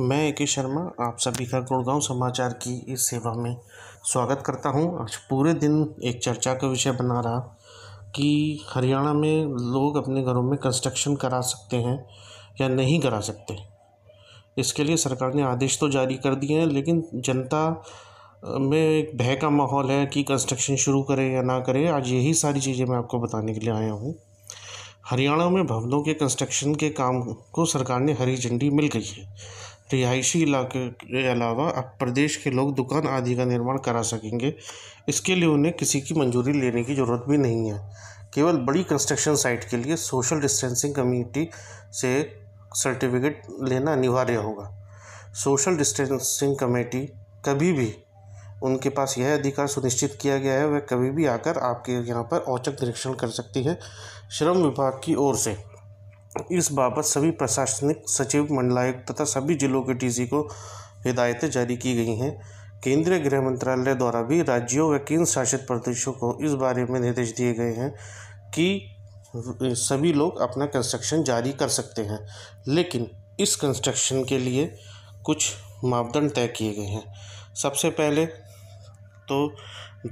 मैं ए के शर्मा आप सभी का गुड़गांव समाचार की इस सेवा में स्वागत करता हूं आज पूरे दिन एक चर्चा का विषय बना रहा कि हरियाणा में लोग अपने घरों में कंस्ट्रक्शन करा सकते हैं या नहीं करा सकते इसके लिए सरकार ने आदेश तो जारी कर दिए हैं लेकिन जनता में एक भय का माहौल है कि कंस्ट्रक्शन शुरू करें या ना करें आज यही सारी चीज़ें मैं आपको बताने के लिए आया हूँ हरियाणा में भवनों के कंस्ट्रक्शन के काम को सरकार ने हरी झंडी मिल गई है रिहायशी इलाके के अलावा अब प्रदेश के लोग दुकान आदि का निर्माण करा सकेंगे इसके लिए उन्हें किसी की मंजूरी लेने की ज़रूरत भी नहीं है केवल बड़ी कंस्ट्रक्शन साइट के लिए सोशल डिस्टेंसिंग कम्युनिटी से सर्टिफिकेट लेना अनिवार्य होगा सोशल डिस्टेंसिंग कमेटी कभी भी उनके पास यह अधिकार सुनिश्चित किया गया है वह कभी भी आकर आपके यहाँ पर औचक निरीक्षण कर सकती है श्रम विभाग की ओर से इस बाबत सभी प्रशासनिक सचिव मंडलायुक्त तथा सभी जिलों के डीसी को हिदायतें जारी की गई हैं केंद्रीय गृह मंत्रालय द्वारा भी राज्यों व केंद्र शासित प्रदेशों को इस बारे में निर्देश दिए गए हैं कि सभी लोग अपना कंस्ट्रक्शन जारी कर सकते हैं लेकिन इस कंस्ट्रक्शन के लिए कुछ मापदंड तय किए गए हैं सबसे पहले तो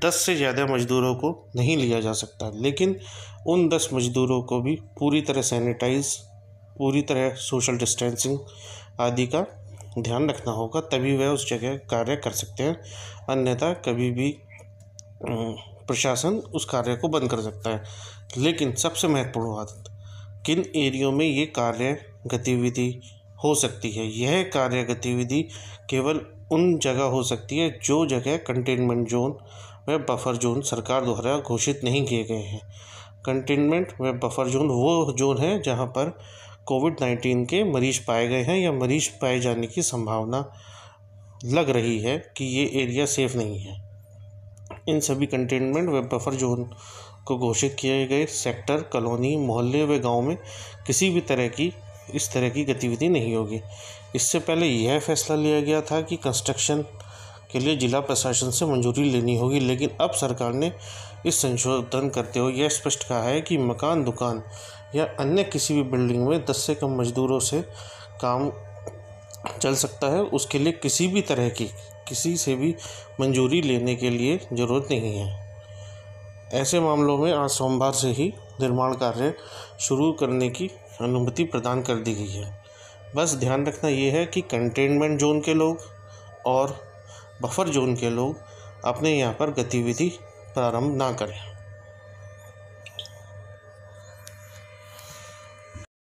दस से ज़्यादा मज़दूरों को नहीं लिया जा सकता लेकिन उन दस मज़दूरों को भी पूरी तरह सैनिटाइज पूरी तरह सोशल डिस्टेंसिंग आदि का ध्यान रखना होगा तभी वह उस जगह कार्य कर सकते हैं अन्यथा कभी भी प्रशासन उस कार्य को बंद कर सकता है लेकिन सबसे महत्वपूर्ण बात किन एरियो में ये कार्य गतिविधि हो सकती है यह कार्य गतिविधि केवल उन जगह हो सकती है जो जगह कंटेनमेंट जोन व बफर जोन सरकार द्वारा घोषित नहीं किए गए हैं कंटेनमेंट व बफर जोन वो जोन है जहाँ पर कोविड नाइन्टीन के मरीज पाए गए हैं या मरीज पाए जाने की संभावना लग रही है कि ये एरिया सेफ़ नहीं है इन सभी कंटेनमेंट व बफर जोन को घोषित किए गए सेक्टर कॉलोनी मोहल्ले व गांव में किसी भी तरह की इस तरह की गतिविधि नहीं होगी इससे पहले यह फैसला लिया गया था कि कंस्ट्रक्शन के लिए जिला प्रशासन से मंजूरी लेनी होगी लेकिन अब सरकार ने इस संशोधन करते हुए यह स्पष्ट कहा है कि मकान दुकान या अन्य किसी भी बिल्डिंग में दस से कम मजदूरों से काम चल सकता है उसके लिए किसी भी तरह की किसी से भी मंजूरी लेने के लिए ज़रूरत नहीं है ऐसे मामलों में आज सोमवार से ही निर्माण कार्य शुरू करने की अनुमति प्रदान कर दी गई है बस ध्यान रखना ये है कि कंटेनमेंट जोन के लोग और बफर जोन के लोग अपने यहाँ पर गतिविधि प्रारंभ ना करें